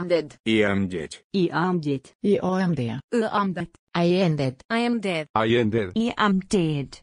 I am dead. I am dead. I am dead. I am dead. I am dead. I am dead. I am dead.